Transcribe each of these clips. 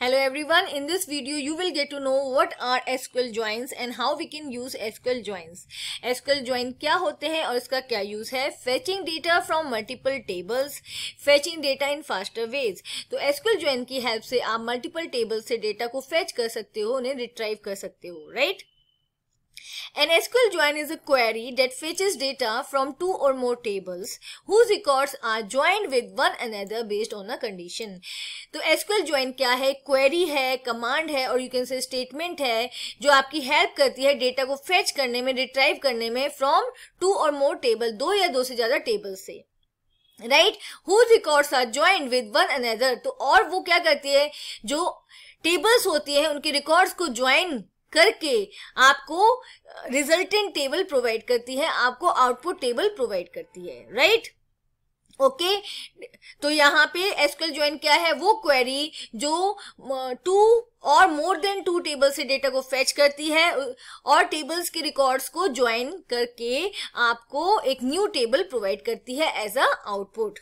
Hello everyone, in this video you will get to know what are SQL joins and how we can use SQL joins. SQL join क्या होते हैं और इसका क्या use है Fetching data from multiple tables, fetching data in faster ways. तो SQL join की help से आप multiple tables से data को fetch कर सकते हो उन्हें retrieve कर सकते हो right right? An SQL join is a query that fetches data from two or more tables whose records are joined with one another based on a condition. तो SQL join क्या है Query है command है और you can say statement है जो आपकी help करती है data को fetch करने में retrieve करने में from two or more table दो या दो से ज्यादा tables से right whose records are joined with one another तो और वो क्या करती है जो टेबल्स होती है उनके रिकॉर्ड्स को ज्वाइन करके आपको रिजल्टेंट टेबल प्रोवाइड करती है आपको आउटपुट टेबल प्रोवाइड करती है राइट right? ओके okay, तो यहाँ पे एसक्यूएल ज्वाइन क्या है वो क्वेरी जो टू और मोर देन टू टेबल से डेटा को फेच करती है और टेबल्स के रिकॉर्ड्स को ज्वाइन करके आपको एक न्यू टेबल प्रोवाइड करती है as a output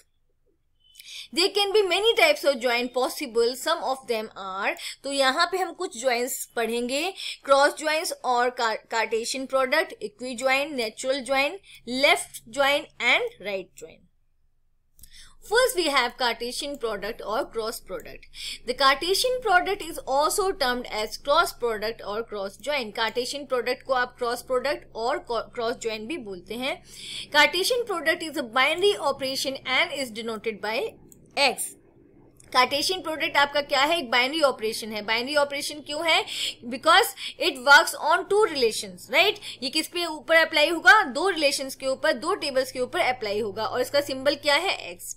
there can be many types of join possible some of them are तो यहाँ पे हम कुछ ज्वाइंस पढ़ेंगे क्रॉस ज्वाइंस और Cartesian product equi join natural join left join and right join First, we have Cartesian product or cross product. The Cartesian product is also termed as cross product or cross join. Cartesian product को आप cross product और cross join भी बोलते हैं Cartesian product is a binary operation and is denoted by X Cartesian product आपका क्या है एक बाइनरी ऑपरेशन है बाइनरी ऑपरेशन क्यों है because it works on two relations right ये किस पे ऊपर अप्लाई होगा दो रिलेशंस के ऊपर दो टेबल्स के ऊपर अप्लाई होगा और इसका सिंबल क्या है X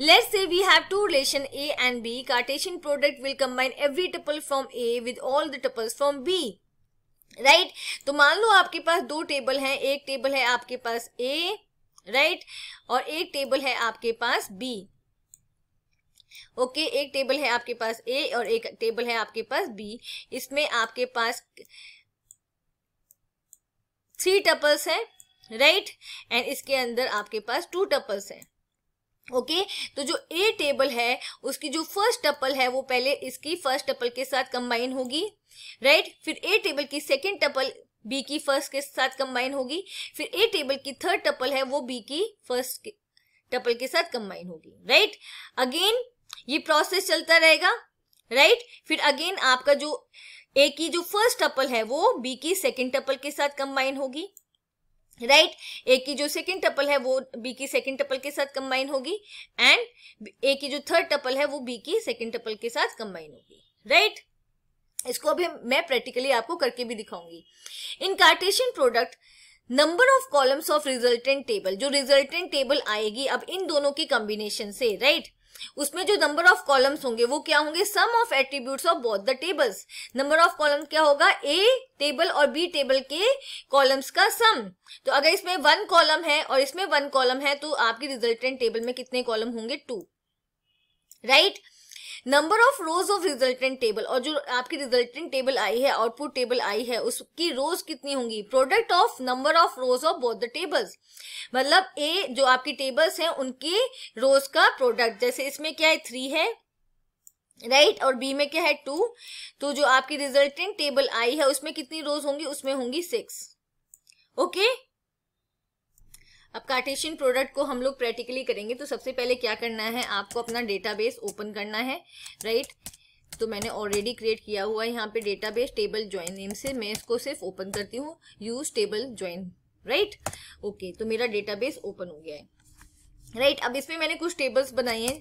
let say we have two relation A and B Cartesian product will combine every tuple from A with all the tuples from B right तो मान लो आपके पास दो टेबल हैं एक टेबल है आपके पास ए राइट right? और एक टेबल है आपके पास बी ओके okay, एक टेबल है आपके पास ए और एक टेबल है आपके पास बी इसमें आपके पास थ्री टपल्स है राइट एंड इसके अंदर आपके पास टू टपल्स है ओके okay, तो जो ए टेबल है उसकी जो फर्स्ट टपल है वो पहले इसकी फर्स्ट टपल के साथ कंबाइन होगी राइट फिर ए टेबल की सेकेंड टपल बी की फर्स्ट के साथ कंबाइन होगी फिर ए टेबल की थर्ड टपल है वो बी की फर्स्ट टपल के साथ कंबाइन होगी राइट अगेन ये प्रोसेस चलता रहेगा राइट फिर अगेन आपका जो ए की जो फर्स्ट टपल है वो बी की सेकेंड टपल के साथ कंबाइन होगी राइट right? ए की जो सेकेंड टपल है वो बी की सेकेंड टपल के साथ कंबाइन होगी एंड ए की जो थर्ड टपल है वो बी की सेकेंड टपल के साथ कंबाइन होगी राइट right? इसको अभी मैं प्रैक्टिकली आपको करके भी दिखाऊंगी in Cartesian product number of columns of resultant table जो रिजल्टेंट टेबल आएगी अब इन दोनों के कॉम्बिनेशन से राइट right? उसमें जो नंबर ऑफ कॉलम्स होंगे वो क्या होंगे sum of attributes of both the tables number of column क्या होगा ए टेबल और बी टेबल के कॉलम्स का सम तो अगर इसमें वन कॉलम है और इसमें वन कॉलम है तो आपके रिजल्टेंट टेबल में कितने कॉलम होंगे two right right? Number of rows of resultant table और जो आपकी रिजल्टेंट टेबल आई है आउटपुट टेबल आई है उसकी रोज कितनी होंगी product of number of rows of both the tables मतलब ए जो आपकी टेबल्स हैं उनकी रोज का प्रोडक्ट जैसे इसमें क्या है थ्री है राइट right? और बी में क्या है टू तो जो आपकी रिजल्टेंट टेबल आई है उसमें कितनी रोज होंगी उसमें होंगी सिक्स ओके okay? अब कार्टेशियन प्रोडक्ट को हम लोग प्रैक्टिकली करेंगे तो सबसे पहले क्या करना है आपको अपना डेटाबेस ओपन करना है राइट तो मैंने ऑलरेडी क्रिएट किया हुआ है यहाँ पे डेटाबेस टेबल ज्वाइन नेम से मैं इसको सिर्फ ओपन करती हूँ use table join right okay तो मेरा डेटाबेस ओपन हो गया है राइट right, अब इसमें मैंने कुछ टेबल्स बनाई हैं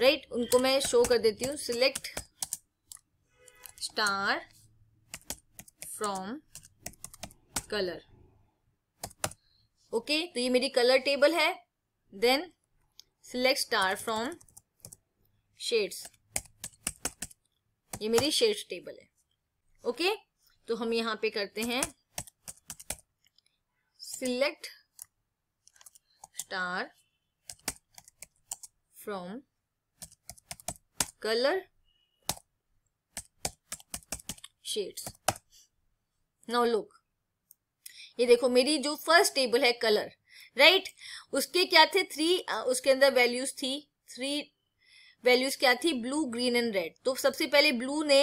राइट right, उनको मैं शो कर देती हूँ select star from colour okay तो ये मेरी कलर टेबल है then select star from shades ये मेरी शेड्स टेबल है ओके तो हम यहां पे करते हैं select star from colour shades now look ये देखो मेरी जो फर्स्ट टेबल है कलर राइट उसके क्या थे थ्री उसके अंदर वैल्यूज थी थ्री वैल्यूज क्या थी ब्लू ग्रीन एंड रेड तो सबसे पहले ब्लू ने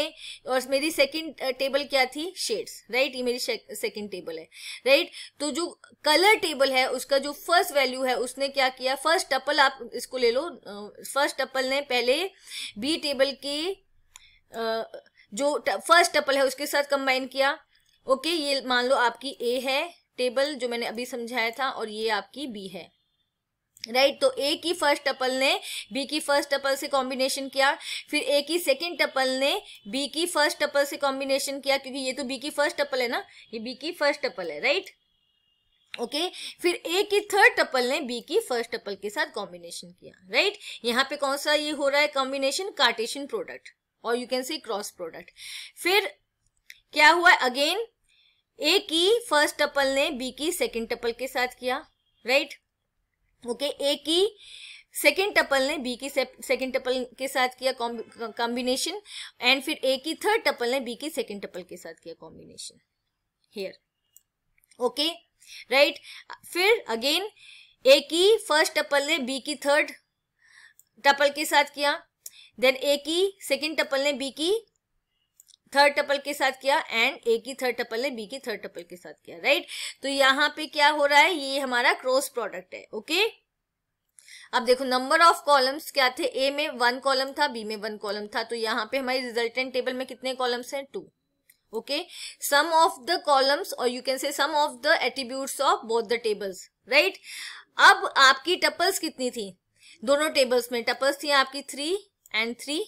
और मेरी सेकंड टेबल क्या थी शेड्स राइट ये मेरी सेकंड टेबल है राइट तो जो कलर टेबल है उसका जो फर्स्ट वैल्यू है उसने क्या किया फर्स्ट टपल आप इसको ले लो फर्स्ट टपल ने पहले बी टेबल के जो फर्स्ट टपल है उसके साथ कंबाइन किया ओके ये मान लो आपकी ए है टेबल जो मैंने अभी समझाया था और ये आपकी बी है राइट right, तो ए की फर्स्ट टपल ने बी की फर्स्ट टपल से कॉम्बिनेशन किया फिर ए की सेकंड टपल ने बी की फर्स्ट टपल से कॉम्बिनेशन किया क्योंकि ये तो बी की फर्स्ट टपल है ना ये बी की फर्स्ट टपल है राइट right? ओके okay, फिर ए की थर्ड टपल ने बी की फर्स्ट टपल के साथ कॉम्बिनेशन किया राइट right? यहाँ पे कौन सा ये हो रहा है कॉम्बिनेशन कार्टेशन प्रोडक्ट और you can see cross product फिर क्या हुआ अगेन ए की फर्स्ट टपल ने बी की सेकंड टपल के साथ किया राइट ओके ए की सेकेंड टपल ने बी की सेकेंड टपल के साथ किया कॉम्बिनेशन एंड फिर ए की थर्ड टपल ने बी की सेकेंड टपल के साथ किया कॉम्बिनेशन हियर ओके राइट फिर अगेन ए की फर्स्ट टपल ने बी की थर्ड टपल के साथ किया देन ए की सेकेंड टपल ने बी की थर्ड टपल के साथ किया एंड ए की थर्ड टपल ने बी की थर्ड टपल के साथ किया राइट तो यहाँ पे क्या हो रहा है ये हमारा क्रॉस प्रोडक्ट है ओके अब देखो नंबर ऑफ कॉलम्स क्या थे ए में वन कॉलम था बी में वन कॉलम था तो यहाँ पे हमारी रिजल्टेंट टेबल में कितने कॉलम्स हैं two okay sum of the columns और you can say sum of the attributes of both the tables right अब आपकी टपल्स कितनी थी दोनों टेबल्स में टपल्स थी आपकी थ्री एंड थ्री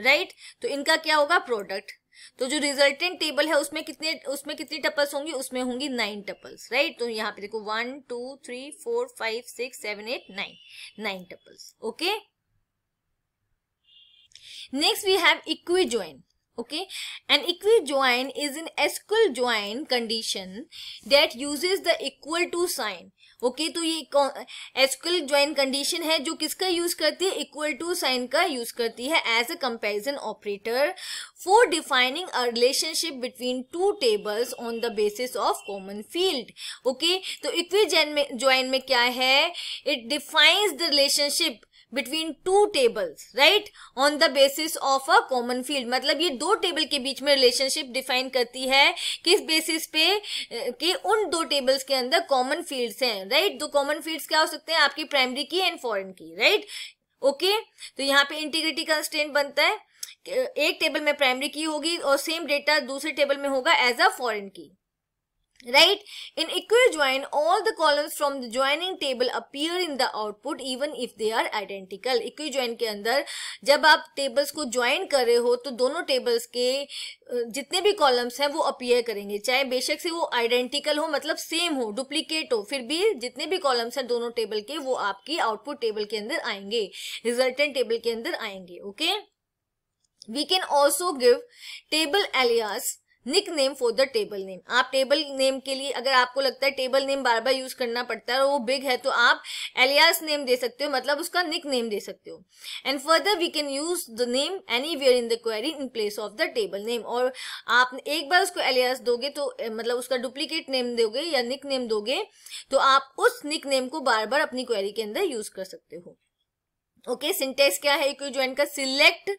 राइट तो इनका क्या होगा प्रोडक्ट तो जो रिजल्टेंट टेबल है उसमें कितने उसमें कितनी टपल्स होंगी उसमें होंगी नाइन टपल्स राइट तो यहाँ पे देखो one two three four five six seven eight nine nine tuples okay next we have equi join okay and equi join is in SQL join condition that uses the equal to sign okay तो ये SQL join condition है जो किसका use करती है equal to sign का use करती है as a comparison operator for defining a relationship between two tables on the basis of common field okay तो इक्वी ज्वाइन में क्या है it defines the relationship between two tables right on the basis of a common field मतलब ये दो table के बीच में रिलेशनशिप डिफाइन करती है किस बेसिस पे कि उन दो टेबल्स के अंदर कॉमन फील्ड्स हैं राइट दो कॉमन फील्ड्स क्या हो सकते हैं आपकी प्राइमरी की एंड फॉरन की राइट ओके okay? तो यहाँ पे इंटीग्रिटी कंस्टेंट बनता है एक टेबल में प्राइमरी की होगी और सेम डेटा दूसरे टेबल में होगा as a foreign key right in equijoin all the columns from the joining table appear in the output even if they are identical equijoin के अंदर जब आप tables को join कर रहे हो तो दोनों tables के जितने भी columns हैं वो appear करेंगे चाहे बेशक से वो identical हो मतलब same हो duplicate हो फिर भी जितने भी columns हैं दोनों table के वो आपकी output table के अंदर आएंगे resultant table के अंदर आएंगे okay we can also give table alias nickname for the table name आप टेबल नेम के लिए अगर आपको लगता है टेबल नेम बार बार यूज करना पड़ता है और वो बिग है तो आप एलियास नेम दे सकते हो मतलब उसका निक नेम दे सकते हो and further we can use the name anywhere in the query in place of the table name और आप एक बार उसको एलियास दोगे तो मतलब उसका डुप्लीकेट नेम दोगे या निक नेम दोगे तो आप उस निक नेम को बार बार अपनी क्वेरी के अंदर यूज कर सकते हो ओके okay, सिंटेक्स क्या है इक्वल ज्वाइन का select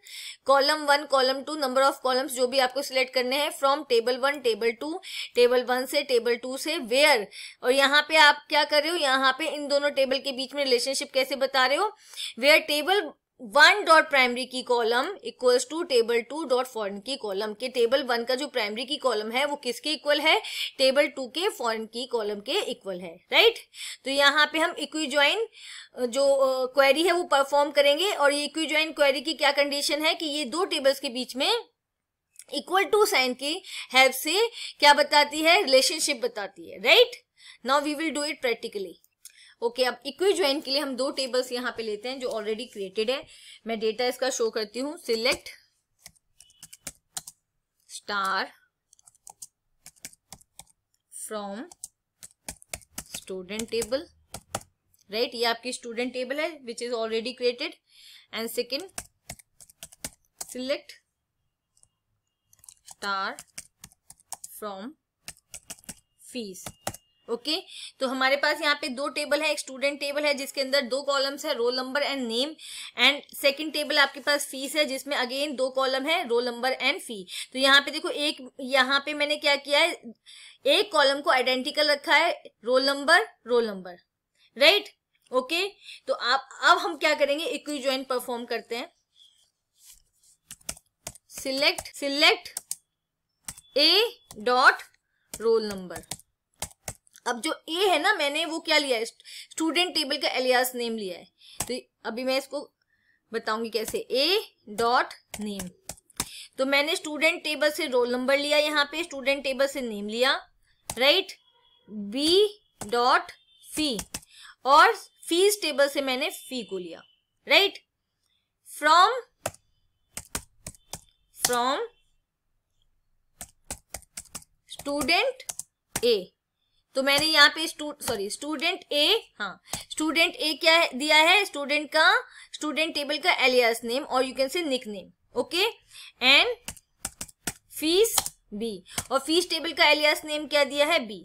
column one column two number of columns जो भी आपको सिलेक्ट करने हैं from table one table two table one से टेबल टू से वेयर और यहाँ पे आप क्या कर रहे हो यहाँ पे इन दोनों टेबल के बीच में रिलेशनशिप कैसे बता रहे हो where table one dot primary key column equals to table two dot foreign key column के टेबल वन का जो प्राइमरी की कॉलम है वो किसके इक्वल है टेबल टू के फॉरन की कॉलम के इक्वल है राइट तो यहाँ पे हम इक्वी ज्वाइन जो क्वेरी है वो परफॉर्म करेंगे और ये इक्वी ज्वाइन क्वेरी की क्या कंडीशन है कि ये दो टेबल्स के बीच में इक्वल टू साइन की हेल्प से क्या बताती है रिलेशनशिप बताती है right now we will do it practically okay अब इक्वी ज्वाइन के लिए हम दो टेबल्स यहाँ पे लेते हैं जो ऑलरेडी क्रिएटेड है मैं डेटा इसका शो करती हूँ select star from student table right ये आपकी स्टूडेंट टेबल है which is already created and second select star from fees okay okay? तो हमारे पास यहाँ पे दो टेबल है एक स्टूडेंट टेबल है जिसके अंदर दो कॉलम्स है roll number and name and second table आपके पास फीस है जिसमें अगेन दो कॉलम है रोल नंबर एंड फी तो यहाँ पे देखो एक यहाँ पे मैंने क्या किया है एक कॉलम को आइडेंटिकल रखा है roll number roll number right okay तो आप अब हम क्या करेंगे इक्वी ज्वाइन परफॉर्म करते हैं select select A dot roll number अब जो ए है ना मैंने वो क्या लिया है स्टूडेंट टेबल का एलियास नेम लिया है तो अभी मैं इसको बताऊंगी कैसे ए डॉट नेम तो मैंने स्टूडेंट टेबल से रोल नंबर लिया यहाँ पे स्टूडेंट टेबल से नेम लिया राइट बी डॉट फी और फीस टेबल से मैंने फी को लिया right from from student A तो मैंने यहाँ पे सॉरी स्टूडेंट ए हाँ स्टूडेंट ए क्या है, दिया है स्टूडेंट का स्टूडेंट टेबल का एलियस नेम और you can say nickname okay and fees B और फीस टेबल का एलियस नेम क्या दिया है बी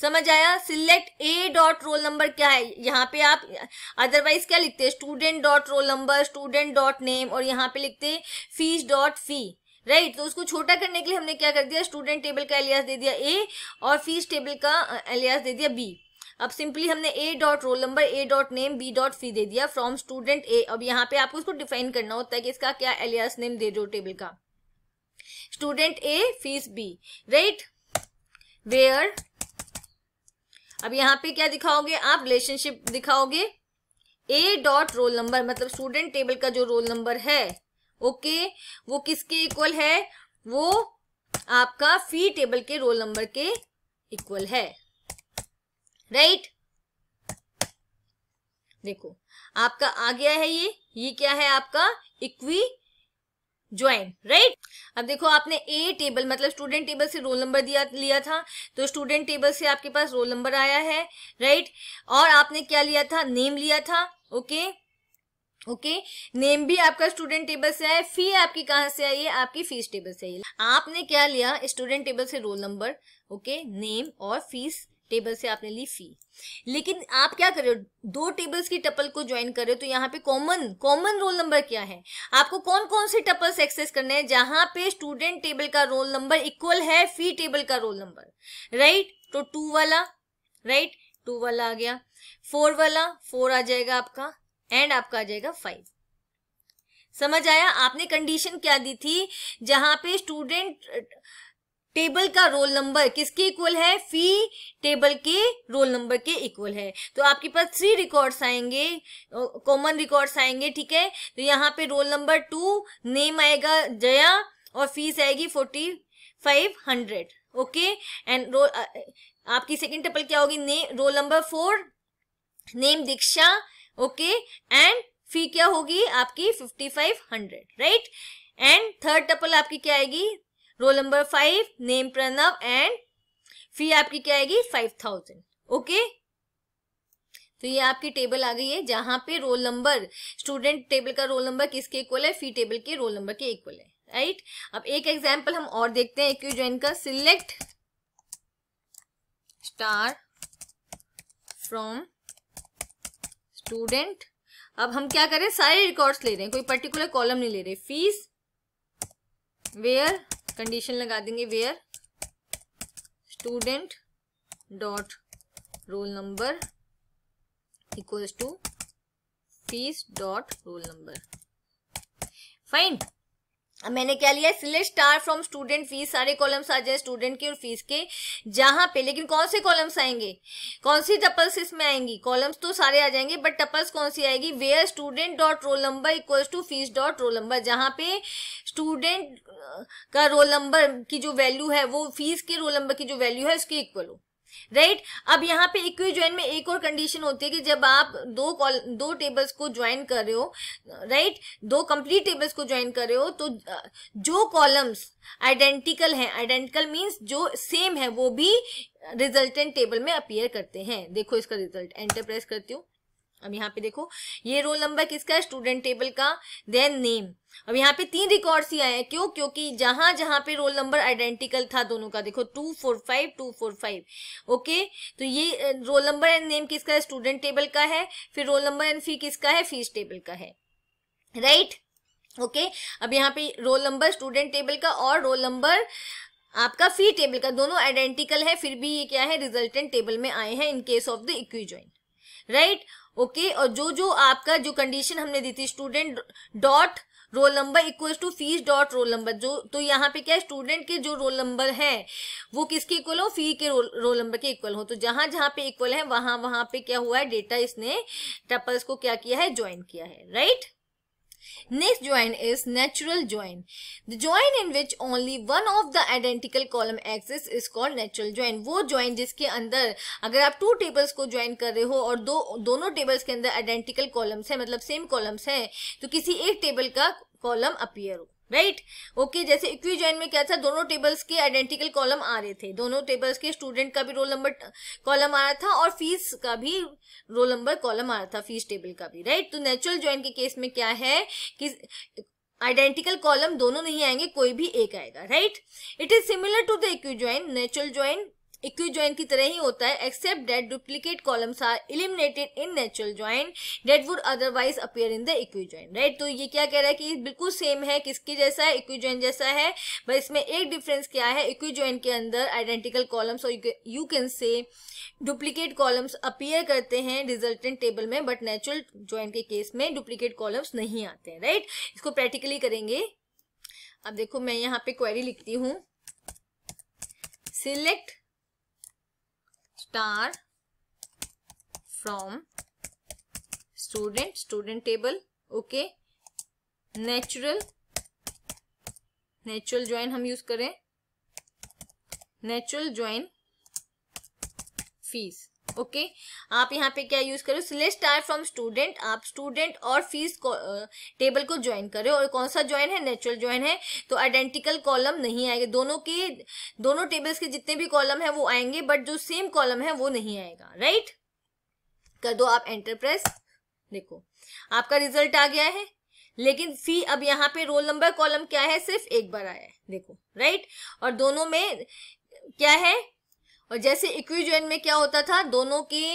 समझ आया select A dot roll number क्या है यहाँ पे आप अदरवाइज क्या लिखते हैं student dot roll number student dot name और यहाँ पे लिखते हैं fees dot fee right right, तो उसको छोटा करने के लिए हमने क्या कर दिया स्टूडेंट टेबल का एलियास दे दिया ए और फीस टेबल का एलियास दे दिया बी अब सिंपली हमने A dot roll number A dot name B dot fee दे दिया फ्रॉम स्टूडेंट ए अब यहाँ पे आपको इसको डिफाइन करना होता है कि इसका क्या एलियास नेम दे दो टेबल का student A fees B right where अब यहाँ पे क्या दिखाओगे आप रिलेशनशिप दिखाओगे ए डॉट रोल नंबर मतलब स्टूडेंट टेबल का जो रोल नंबर है ओके वो किसके इक्वल है वो आपका फी टेबल के रोल नंबर के इक्वल है राइट देखो आपका आ गया है ये ये क्या है आपका इक्वी ज्वाइन राइट अब देखो आपने ए टेबल मतलब स्टूडेंट टेबल से रोल नंबर दिया लिया था तो स्टूडेंट टेबल से आपके पास रोल नंबर आया है राइट और आपने क्या लिया था नेम लिया था okay okay? Okay okay? Name भी आपका स्टूडेंट टेबल से आया फी आपकी कहाँ से आई है आपकी फीस टेबल से आई है आपने क्या लिया स्टूडेंट टेबल से रोल नंबर ओके नेम और फीस टेबल से आपने ली फी लेकिन आप क्या कर रहे हो दो टेबल्स की टपल को ज्वाइन कर रहे हो तो यहाँ पे कॉमन कॉमन रोल नंबर क्या है आपको कौन कौन से टपल्स एक्सेस करने हैं जहां पे स्टूडेंट टेबल का रोल नंबर इक्वल है फी टेबल का रोल नंबर राइट तो टू वाला राइट टू वाला आ गया फोर वाला फोर आ जाएगा आपका एंड आपका आ जाएगा फाइव समझ आया आपने कंडीशन क्या दी थी जहां पे स्टूडेंट टेबल का रोल नंबर किसके इक्वल है फी टेबल के रोल नंबर के इक्वल है तो आपके पास थ्री रिकॉर्ड्स आएंगे कॉमन रिकॉर्ड्स आएंगे ठीक है तो यहाँ पे रोल नंबर टू नेम आएगा जया और फीस आएगी forty five hundred okay and roll आपकी सेकंड टेबल क्या होगी ने roll number four name Diksha okay and fee क्या होगी आपकी fifty five hundred right and third tuple आपकी क्या आएगी roll number five name Pranav and fee आपकी क्या आएगी फाइव थाउजेंड ओके तो ये आपकी टेबल आ गई है जहां पे रोल नंबर स्टूडेंट टेबल का रोल नंबर किसके इक्वल है फी टेबल के रोल नंबर के इक्वल है राइट right? अब एक एग्जाम्पल हम और देखते हैं एक ज्वाइन का सिलेक्ट स्टार फ्रॉम स्टूडेंट अब हम क्या करें सारे रिकॉर्ड्स ले रहे हैं कोई पर्टिकुलर कॉलम नहीं ले रहे फीस वेयर कंडीशन लगा देंगे where student dot roll number equals to fees dot roll number fine मैंने क्या लिया select star from student fees सारे कॉलम्स आ जाए स्टूडेंट के और फीस के जहां पे लेकिन कौन से कॉलम्स आएंगे कौन सी टपल्स इसमें आएंगी कॉलम्स तो सारे आ जाएंगे बट टपल्स कौन सी आएगी where student dot roll number equals to fees dot roll number जहां पे स्टूडेंट का रोल नंबर की जो वैल्यू है वो फीस के रोल नंबर की जो वैल्यू है उसके इक्वल हो राइट right? अब यहाँ पे इक्वी ज्वाइन में एक और कंडीशन होती है कि जब आप दो कॉल दो टेबल्स को ज्वाइन कर रहे हो राइट right? दो कंप्लीट टेबल्स को ज्वाइन कर रहे हो तो जो कॉलम्स आइडेंटिकल हैं आइडेंटिकल मींस जो सेम है वो भी रिजल्टेंट टेबल में अपियर करते हैं देखो इसका रिजल्ट एंटरप्राइज करती हूँ अब यहाँ पे देखो ये रोल नंबर किसका है स्टूडेंट टेबल का देन नेम अब यहाँ पे तीन रिकॉर्ड्स ही आए हैं क्यों क्योंकि जहां जहां पे रोल नंबर आइडेंटिकल था दोनों का देखो two four five two four five okay तो ये रोल नंबर एंड नेम किसका है स्टूडेंट टेबल का है फिर रोल नंबर एंड फी किसका है फीस टेबल का है राइट right? ओके okay, अब यहाँ पे रोल नंबर स्टूडेंट टेबल का और रोल नंबर आपका फी टेबल का दोनों आइडेंटिकल है फिर भी ये क्या है रिजल्टेंट टेबल में आए हैं in case of the equi join right okay और जो जो आपका जो कंडीशन हमने दी थी student dot roll number equals to fees dot roll number जो तो यहाँ पे क्या है स्टूडेंट के जो रोल नंबर है वो किसके इक्वल हो फी के रोल नंबर के इक्वल हो तो जहां जहां पे इक्वल है वहां वहां पे क्या हुआ है डेटा इसने टपल्स को क्या किया है ज्वाइन किया है right Next join is natural join. The join in which only one of the identical column exists is called natural join. वो join जिसके अंदर अगर आप two tables को join कर रहे हो और दो दोनों tables के अंदर identical columns है मतलब same columns है तो किसी एक table का column appear हो राइट ओके जैसे इक्वी में क्या था दोनों टेबल्स के आइडेंटिकल कॉलम आ रहे थे दोनों टेबल्स के स्टूडेंट का भी रोल नंबर कॉलम आ रहा था और फीस का भी रोल नंबर कॉलम आ रहा था फीस टेबल का भी राइट तो नेचुरल ज्वाइन के केस में क्या है कि आइडेंटिकल कॉलम दोनों नहीं आएंगे कोई भी एक आएगा right it is similar to the equi join natural join equi join की तरह ही होता है except that duplicate columns are eliminated in natural join that would otherwise appear in the equi join right तो ये क्या कह रहा है कि बिल्कुल सेम है किसके जैसा है इक्वी ज्वाइन जैसा है बस इसमें एक डिफरेंस क्या है इक्वी ज्वाइन के अंदर आइडेंटिकल कॉलम्स और you can say duplicate columns appear करते हैं रिजल्टेंट टेबल में बट नेचुरल ज्वाइन के केस में डुप्लीकेट कॉलम्स नहीं आते हैं राइट इसको प्रैक्टिकली करेंगे अब देखो मैं यहाँ पे क्वेरी लिखती हूँ select star from student student table okay natural natural join हम use करें natural join fees okay okay? आप यहाँ पे क्या यूज करो सिलेक्ट आर फ्रॉम स्टूडेंट आप स्टूडेंट और फीस टेबल को ज्वाइन करो और कौन सा ज्वाइन है नेचुरल ज्वाइन है तो आइडेंटिकल कॉलम नहीं आएगा दोनों के दोनों टेबल्स के जितने भी कॉलम है वो आएंगे बट जो सेम कॉलम है वो नहीं आएगा राइट कर दो आप एंटरप्रेस देखो आपका रिजल्ट आ गया है लेकिन फी अब यहाँ पे रोल नंबर कॉलम क्या है सिर्फ एक बार आया है देखो राइट और दोनों में क्या है और जैसे इक्विजन में क्या होता था दोनों के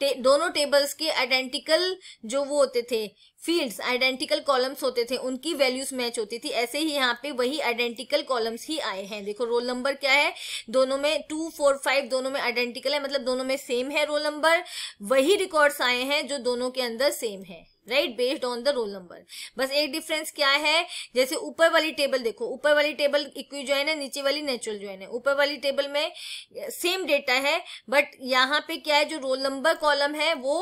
टे, दोनों टेबल्स के आइडेंटिकल जो वो होते थे फील्ड्स आइडेंटिकल कॉलम्स होते थे उनकी वैल्यूज मैच होती थी ऐसे ही यहाँ पे वही आइडेंटिकल कॉलम्स ही आए हैं देखो रोल नंबर क्या है दोनों में टू फोर फाइव दोनों में आइडेंटिकल है मतलब दोनों में सेम है रोल नंबर वही रिकॉर्ड्स आए हैं जो दोनों के अंदर सेम है right based on the roll number बस एक डिफरेंस क्या है जैसे ऊपर वाली टेबल देखो ऊपर वाली टेबल इक्वी ज्वाइन है नीचे वाली नेचुरल ज्वाइन है ऊपर वाली टेबल में सेम डेटा है बट यहाँ पे क्या है जो रोल नंबर कॉलम है वो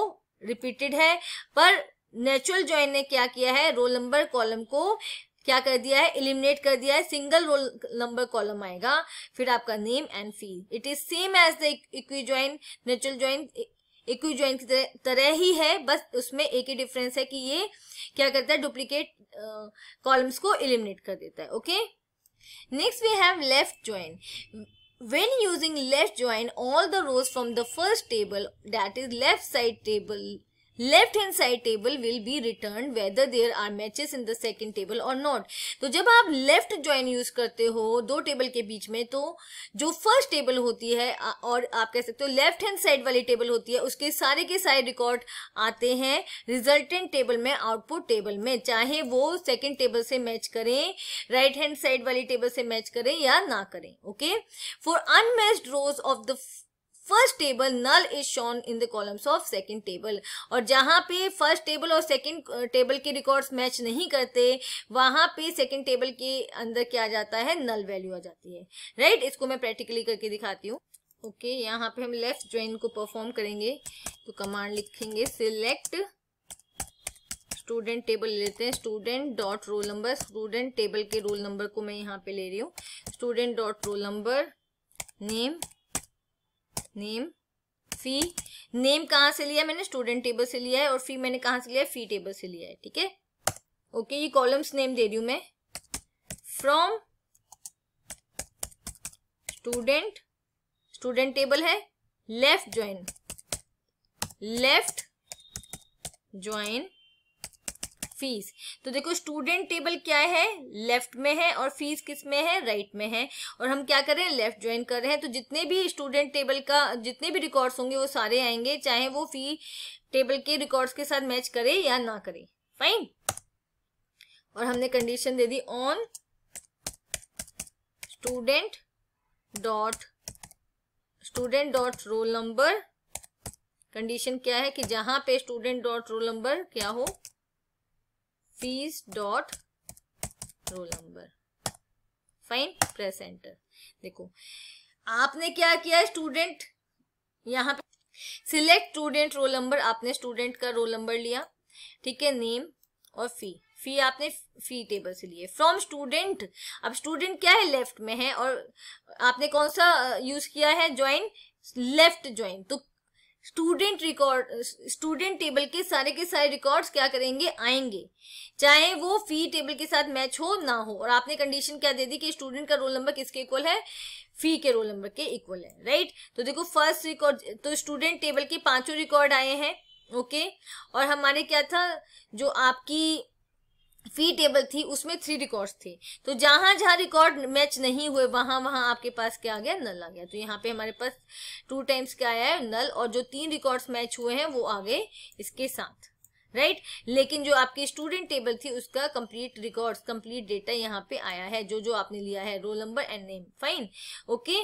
रिपीटेड है पर नेचुरल ज्वाइन ने क्या किया है रोल नंबर कॉलम को क्या कर दिया है इलिमिनेट कर दिया है सिंगल रोल नंबर कॉलम आएगा फिर आपका name and fee it is same as the equi join natural join equijoin की तरह, ही है बस उसमें एक ही डिफरेंस है कि ये क्या करता है डुप्लीकेट कॉलम्स को इलिमिनेट कर देता है okay next we have left join when using left join all the rows from the first table that is left side table left hand side table will be return whether there are matches in the second table or not तो जब आप left join use करते हो दो table के बीच में तो जो फर्स्ट टेबल होती है और आप कह सकते हो लेफ्ट हैंड साइड वाली टेबल होती है उसके सारे के सारे रिकॉर्ड आते हैं रिजल्टेंट टेबल में आउटपुट टेबल में चाहे वो सेकेंड टेबल से मैच करें राइट हैंड साइड वाली टेबल से मैच करें या ना करें okay for unmatched rows of the first table null is shown in the columns of second table और जहां पे फर्स्ट टेबल और सेकेंड टेबल के रिकॉर्ड्स मैच नहीं करते वहां पे सेकेंड टेबल के अंदर क्या आ जाता है नल वैल्यू आ जाती है राइट right? इसको मैं प्रैक्टिकली करके दिखाती हूँ ओके okay, यहाँ पे हम लेफ्ट ज्वाइन को परफॉर्म करेंगे तो कमांड लिखेंगे सिलेक्ट स्टूडेंट टेबल लेते हैं student dot roll number student table के रोल नंबर को मैं यहाँ पे ले रही हूँ student dot roll number name name fee name कहाँ से लिया मैंने स्टूडेंट टेबल से लिया है और फी मैंने कहाँ से लिया है फी टेबल से लिया है ठीक है ओके ये कॉलम्स नेम दे रही हूँ मैं फ्रॉम स्टूडेंट स्टूडेंट टेबल है left join left join fees तो देखो स्टूडेंट टेबल क्या है लेफ्ट में है और फीस किस में है राइट right में है और हम क्या कर रहे हैं लेफ्ट ज्वाइन कर रहे हैं तो जितने भी स्टूडेंट टेबल का जितने भी रिकॉर्ड्स होंगे वो सारे आएंगे चाहे वो फी टेबल के रिकॉर्ड्स के साथ मैच करे या ना करे फाइन और हमने कंडीशन दे दी on student dot student dot roll number condition क्या है कि जहां पे स्टूडेंट डॉट रोल नंबर क्या हो fees dot roll number fine press enter देखो आपने क्या किया स्टूडेंट यहाँ पे सिलेक्ट स्टूडेंट रोल नंबर आपने स्टूडेंट का रोल नंबर लिया ठीक है नेम और फी फी आपने फी टेबल से लिए फ्रॉम स्टूडेंट अब स्टूडेंट क्या है लेफ्ट में है और आपने कौन सा यूज uh, किया है ज्वाइन लेफ्ट ज्वाइन तो स्टूडेंट रिकॉर्ड स्टूडेंट टेबल के सारे के सारे रिकॉर्ड्स क्या करेंगे आएंगे चाहे वो फी टेबल के साथ मैच हो ना हो और आपने कंडीशन क्या दे दी कि स्टूडेंट का रोल नंबर किसके इक्वल है फी के रोल नंबर के इक्वल है राइट तो देखो फर्स्ट रिकॉर्ड तो स्टूडेंट टेबल के पांचों रिकॉर्ड आए हैं ओके और हमारे क्या था जो आपकी फी टेबल थी उसमें थ्री रिकॉर्ड्स थे तो जहां जहां रिकॉर्ड मैच नहीं हुए वहां वहां आपके पास क्या आ गया नल आ गया तो यहाँ पे हमारे पास टू टाइम्स क्या आया है नल और जो तीन रिकॉर्ड्स मैच हुए हैं वो आ गए इसके साथ राइट right? लेकिन जो आपकी स्टूडेंट टेबल थी उसका कंप्लीट रिकॉर्ड्स कंप्लीट डेटा यहाँ पे आया है जो जो आपने लिया है roll number and name fine okay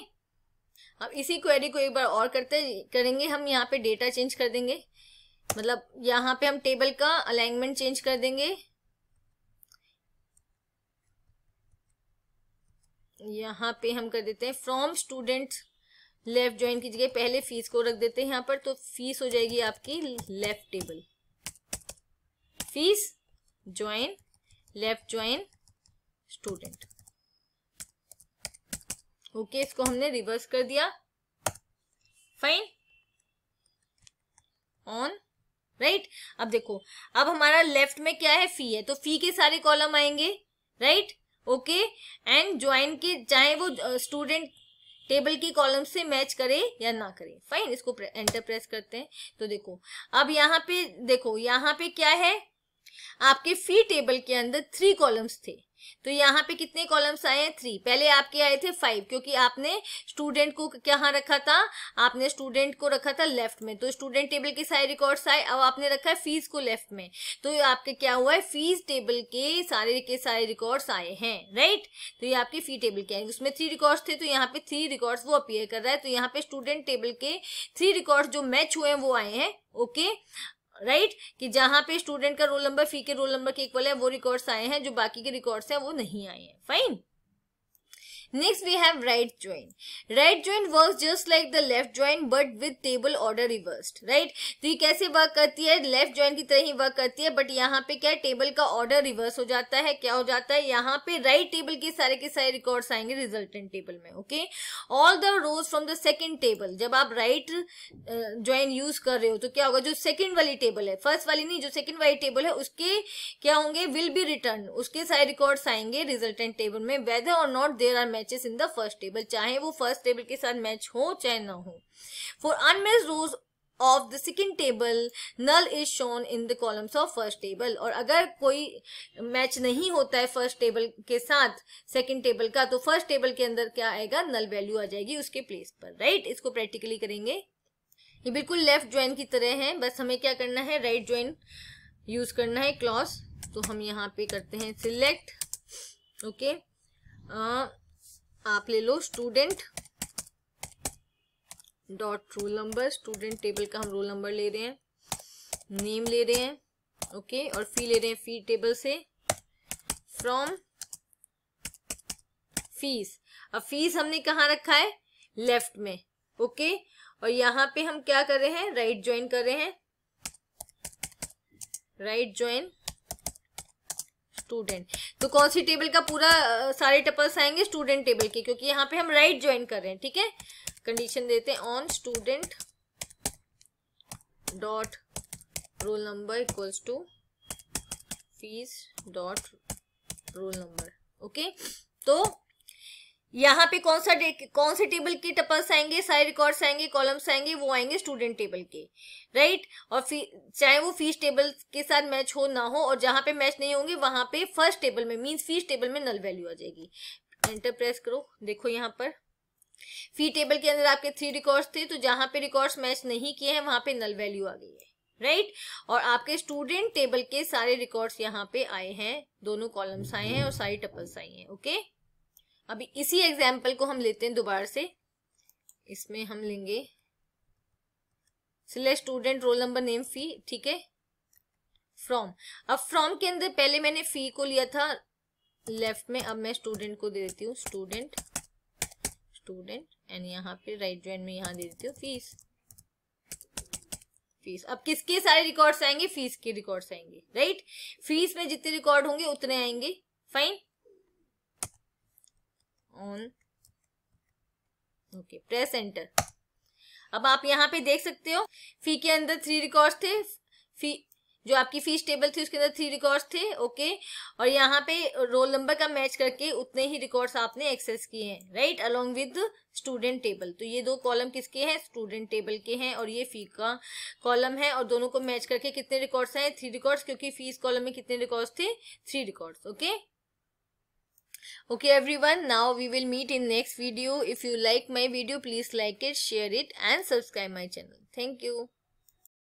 अब इसी क्वेरी को एक बार और करते करेंगे हम यहाँ पे डेटा चेंज कर देंगे मतलब यहाँ पे हम टेबल का अलाइनमेंट चेंज कर देंगे यहाँ पे हम कर देते हैं फ्रॉम स्टूडेंट लेफ्ट ज्वाइन की जगह पहले फीस को रख देते हैं यहाँ पर तो फीस हो जाएगी आपकी left table fees join left join student okay इसको हमने रिवर्स कर दिया फाइन ऑन राइट अब देखो अब हमारा लेफ्ट में क्या है फी है तो फी के सारे कॉलम आएंगे right right? Okay and join के चाहे वो स्टूडेंट टेबल की कॉलम से मैच करे या ना करे फाइन इसको एंटर प्रेस करते हैं तो देखो अब यहाँ पे देखो यहाँ पे क्या है आपके फी टेबल के अंदर थ्री कॉलम्स थे तो यहाँ पे कितने कॉलम्स आए हैं थ्री पहले आपके आए थे फाइव क्योंकि आपने स्टूडेंट को क्या रखा था आपने स्टूडेंट को रखा था लेफ्ट में तो स्टूडेंट टेबल के सारे रिकॉर्ड्स आए अब आपने रखा है फीस को लेफ्ट में तो आपके क्या हुआ है फीस टेबल के सारे के सारे रिकॉर्ड्स आए हैं राइट तो ये आपके फी टेबल के आएंगे उसमें थ्री रिकॉर्ड्स थे तो यहाँ पे थ्री रिकॉर्ड वो अपियर कर रहा है तो यहाँ पे स्टूडेंट टेबल के थ्री रिकॉर्ड जो मैच हुए हैं वो आए हैं ओके राइट right? कि जहां पे स्टूडेंट का रोल नंबर फी के रोल नंबर के इक्वल है वो रिकॉर्ड्स आए हैं जो बाकी के रिकॉर्ड्स हैं वो नहीं आए हैं fine Next we have right join. Right join works just like the left join but with table order reversed, right? तो ये कैसे वर्क करती है लेफ्ट ज्वाइन की तरह ही वर्क करती है बट यहाँ पे क्या टेबल का ऑर्डर रिवर्स हो जाता है क्या हो जाता है यहाँ पे राइट right टेबल के सारे के सारे रिकॉर्ड आएंगे रिजल्टेंट टेबल में okay all the rows from the second table जब आप राइट ज्वाइन यूज कर रहे हो तो क्या होगा जो सेकेंड वाली टेबल है फर्स्ट वाली नहीं जो सेकेंड वाली टेबल है उसके क्या होंगे विल बी रिटर्न उसके सारे रिकॉर्ड आएंगे रिजल्टेंट टेबल में whether or not there are match matches in the first table चाहे वो फर्स्ट टेबल के साथ मैच हो चाहे ना हो for unmatched rows of the second table null is shown in the columns of first table और अगर कोई मैच नहीं होता है फर्स्ट टेबल के साथ सेकेंड टेबल का तो फर्स्ट टेबल के अंदर क्या आएगा नल वैल्यू आ जाएगी उसके प्लेस पर राइट इसको प्रैक्टिकली करेंगे ये बिल्कुल लेफ्ट ज्वाइन की तरह है बस हमें क्या करना है राइट ज्वाइन यूज करना है क्लॉस तो हम यहाँ पे करते हैं सिलेक्ट ओके okay. आप ले लो student dot roll number student table का हम रोल नंबर ले रहे हैं नेम ले रहे हैं ओके और फी ले रहे हैं फी टेबल से फ्रॉम फीस अब फीस हमने कहा रखा है लेफ्ट में ओके और यहां पे हम क्या कर रहे हैं राइट ज्वाइन कर रहे हैं राइट ज्वाइन स्टूडेंट तो कौन सी टेबल का पूरा सारे टपल्स आएंगे स्टूडेंट टेबल के क्योंकि यहाँ पे हम राइट ज्वाइन कर रहे हैं ठीक है कंडीशन देते हैं on student dot roll number equals to fees dot roll number okay तो यहाँ पे कौन सा कौन से टेबल के टपल्स आएंगे सारे रिकॉर्ड्स आएंगे कॉलम्स आएंगे वो आएंगे स्टूडेंट टेबल के राइट और फी, चाहे वो फीस टेबल के साथ मैच हो ना हो और जहां पे मैच नहीं होंगे वहां पे फर्स्ट टेबल में मींस फीस टेबल में नल वैल्यू आ जाएगी एंटर प्रेस करो देखो यहाँ पर फी टेबल के अंदर आपके थ्री रिकॉर्ड्स थे तो जहां पे रिकॉर्ड्स मैच नहीं किए हैं वहां पे नल वैल्यू आ गई है राइट और आपके स्टूडेंट टेबल के सारे रिकॉर्ड्स यहाँ पे आए हैं दोनों कॉलम्स आए हैं और सारी टपल्स आई हैं ओके अभी इसी एग्जाम्पल को हम लेते हैं दोबारा से इसमें हम लेंगे select student roll number name fee ठीक है फ्रॉम अब फ्रॉम के अंदर पहले मैंने फी को लिया था लेफ्ट में अब मैं स्टूडेंट को दे देती हूँ स्टूडेंट स्टूडेंट एंड यहाँ पे राइट ज्वाइन में यहाँ दे देती हूँ फीस फीस अब किसके सारे रिकॉर्ड्स आएंगे फीस के रिकॉर्ड्स आएंगे राइट फीस में जितने रिकॉर्ड होंगे उतने आएंगे fine on okay press enter अब आप यहाँ पे देख सकते हो फी के अंदर थ्री रिकॉर्ड्स थे फी जो आपकी फीस टेबल थी उसके अंदर थ्री रिकॉर्ड्स थे ओके और यहाँ पे रोल नंबर का मैच करके उतने ही रिकॉर्ड्स आपने एक्सेस किए हैं right along with student table तो ये दो कॉलम किसके हैं स्टूडेंट टेबल के हैं और ये फी का कॉलम है और दोनों को मैच करके कितने रिकॉर्ड्स हैं थ्री रिकॉर्ड्स क्योंकि फीस कॉलम में कितने रिकॉर्ड्स थे three records okay okay everyone now we will meet in next video if you like my video please like it share it and subscribe my channel thank you